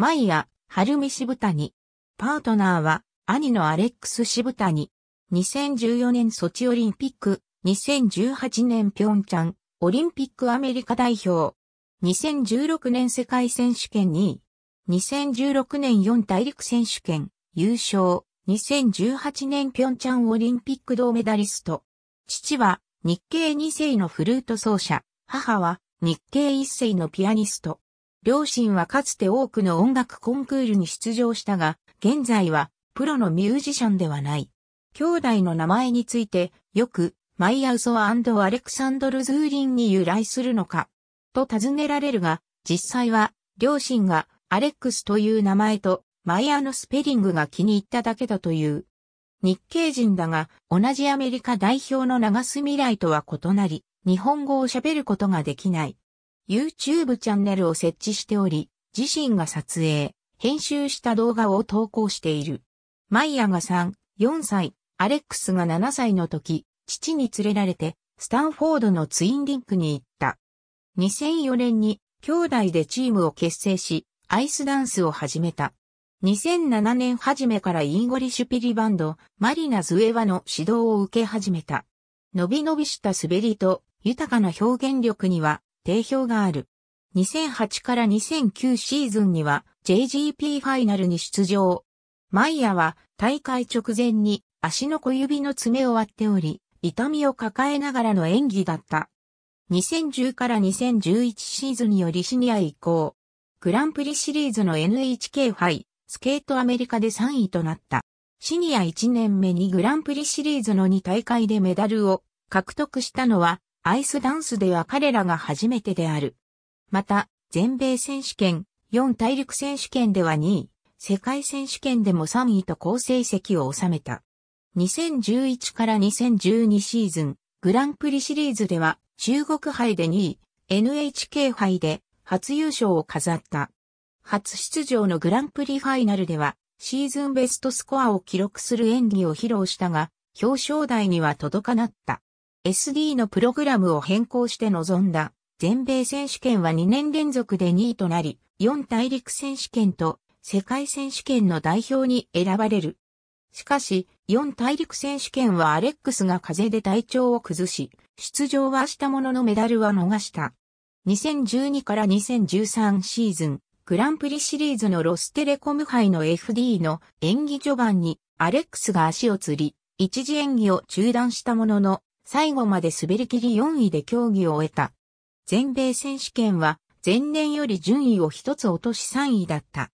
マイア、ハルミ・シブタニ。パートナーは、兄のアレックス・シブタニ。2014年ソチオリンピック、2018年ピョンチャン、オリンピックアメリカ代表。2016年世界選手権2位。2016年4大陸選手権、優勝。2018年ピョンチャンオリンピック銅メダリスト。父は日系2世のフルート奏者、母は日系1世のピアニスト。両親はかつて多くの音楽コンクールに出場したが、現在はプロのミュージシャンではない。兄弟の名前について、よく、マイアウソアアレクサンドル・ズーリンに由来するのか、と尋ねられるが、実際は、両親がアレックスという名前と、マイアのスペリングが気に入っただけだという。日系人だが、同じアメリカ代表の長未来とは異なり、日本語を喋ることができない。YouTube チャンネルを設置しており、自身が撮影、編集した動画を投稿している。マイヤが3、4歳、アレックスが7歳の時、父に連れられて、スタンフォードのツインリンクに行った。2004年に兄弟でチームを結成し、アイスダンスを始めた。2007年初めからインゴリシュピリバンド、マリナ・ズエワの指導を受け始めた。伸び伸びした滑りと豊かな表現力には定評がある。2008から2009シーズンには JGP ファイナルに出場。マイヤは大会直前に足の小指の爪を割っており、痛みを抱えながらの演技だった。2010から2011シーズンによりシニア以降、グランプリシリーズの NHK 杯、スケートアメリカで3位となった。シニア1年目にグランプリシリーズの2大会でメダルを獲得したのはアイスダンスでは彼らが初めてである。また、全米選手権、4大陸選手権では2位、世界選手権でも3位と好成績を収めた。2011から2012シーズン、グランプリシリーズでは中国杯で2位、NHK 杯で初優勝を飾った。初出場のグランプリファイナルではシーズンベストスコアを記録する演技を披露したが、表彰台には届かなった。SD のプログラムを変更して臨んだ全米選手権は2年連続で2位となり、4大陸選手権と世界選手権の代表に選ばれる。しかし、4大陸選手権はアレックスが風邪で体調を崩し、出場はしたもののメダルは逃した。2012から2013シーズン、グランプリシリーズのロステレコム杯の FD の演技序盤にアレックスが足をつり、一時演技を中断したものの、最後まで滑り切り4位で競技を終えた。全米選手権は前年より順位を一つ落とし3位だった。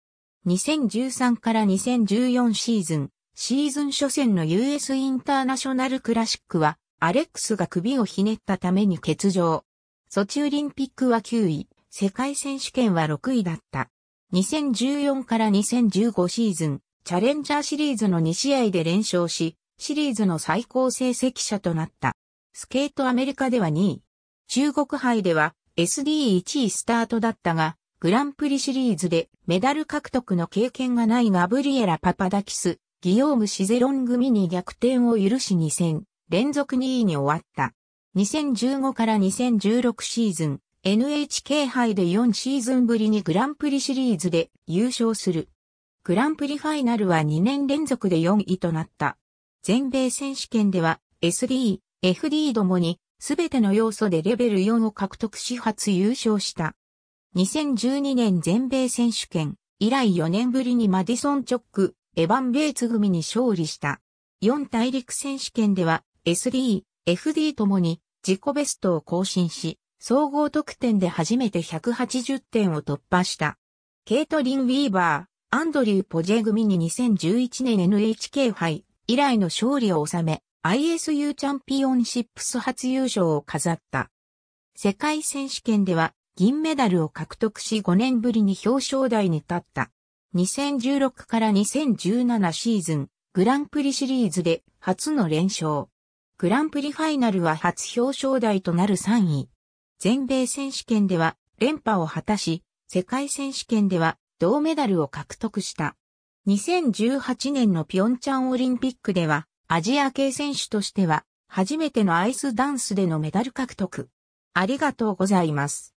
2013から2014シーズン、シーズン初戦の US インターナショナルクラシックは、アレックスが首をひねったために欠場。ソチオリンピックは9位、世界選手権は6位だった。2014から2015シーズン、チャレンジャーシリーズの2試合で連勝し、シリーズの最高成績者となった。スケートアメリカでは2位。中国杯では SD1 位スタートだったが、グランプリシリーズでメダル獲得の経験がないガブリエラ・パパダキス、ギヨーム・シゼロン組に逆転を許し2戦、連続2位に終わった。2015から2016シーズン、NHK 杯で4シーズンぶりにグランプリシリーズで優勝する。グランプリファイナルは2年連続で4位となった。全米選手権では SD、FD どもに、すべての要素でレベル4を獲得し初優勝した。2012年全米選手権、以来4年ぶりにマディソン・チョック、エヴァン・ベイツ組に勝利した。4大陸選手権では SD、FD ともに自己ベストを更新し、総合得点で初めて180点を突破した。ケイトリン・ウィーバー、アンドリュー・ポジェ組に2011年 NHK 杯以来の勝利を収め、ISU チャンピオンシップス初優勝を飾った。世界選手権では銀メダルを獲得し5年ぶりに表彰台に立った。2016から2017シーズン、グランプリシリーズで初の連勝。グランプリファイナルは初表彰台となる3位。全米選手権では連覇を果たし、世界選手権では銅メダルを獲得した。2018年のピョンチャンオリンピックではアジア系選手としては、初めてのアイスダンスでのメダル獲得。ありがとうございます。